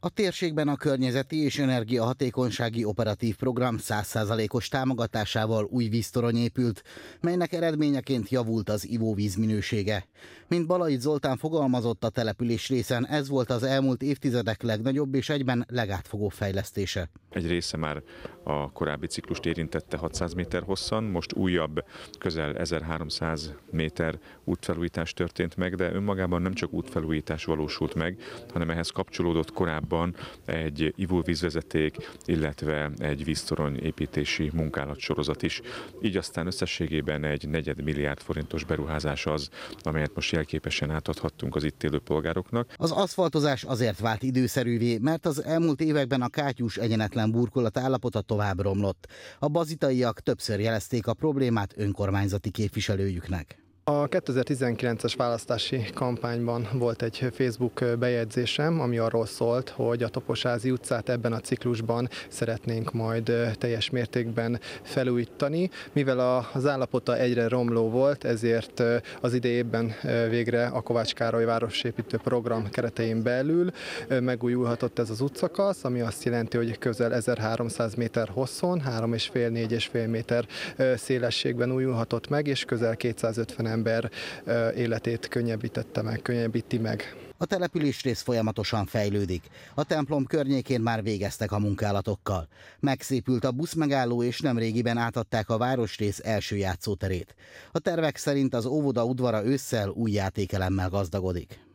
A térségben a környezeti és energiahatékonysági operatív program 100%-os támogatásával új víztorony épült, melynek eredményeként javult az ivóvíz minősége. Mint Balai Zoltán fogalmazott a település részen, ez volt az elmúlt évtizedek legnagyobb és egyben legátfogóbb fejlesztése egy része már a korábbi ciklust érintette 600 méter hosszan, most újabb, közel 1300 méter útfelújítás történt meg, de önmagában nem csak útfelújítás valósult meg, hanem ehhez kapcsolódott korábban egy ivóvízvezeték, illetve egy víztorony építési munkálatsorozat is. Így aztán összességében egy negyed milliárd forintos beruházás az, amelyet most jelképesen átadhattunk az itt élő polgároknak. Az aszfaltozás azért vált időszerűvé, mert az elmúlt években a kátyús egyenetlen Gyurán burkolat állapota tovább romlott. A bazitaiak többször jelezték a problémát önkormányzati képviselőjüknek. A 2019-es választási kampányban volt egy Facebook bejegyzésem, ami arról szólt, hogy a Toposázi utcát ebben a ciklusban szeretnénk majd teljes mértékben felújítani. Mivel az állapota egyre romló volt, ezért az idejében végre a Kovács Károly városépítő program keretein belül megújulhatott ez az utcakasz, ami azt jelenti, hogy közel 1300 méter hosszon, 3,5-4,5 méter szélességben újulhatott meg, és közel 250 ember életét könnyebbítette meg, könnyebbíti meg. A település rész folyamatosan fejlődik. A templom környékén már végeztek a munkálatokkal. Megszépült a buszmegálló, és nemrégiben átadták a városrész első játszóterét. A tervek szerint az óvoda udvara ősszel új játékelemmel gazdagodik.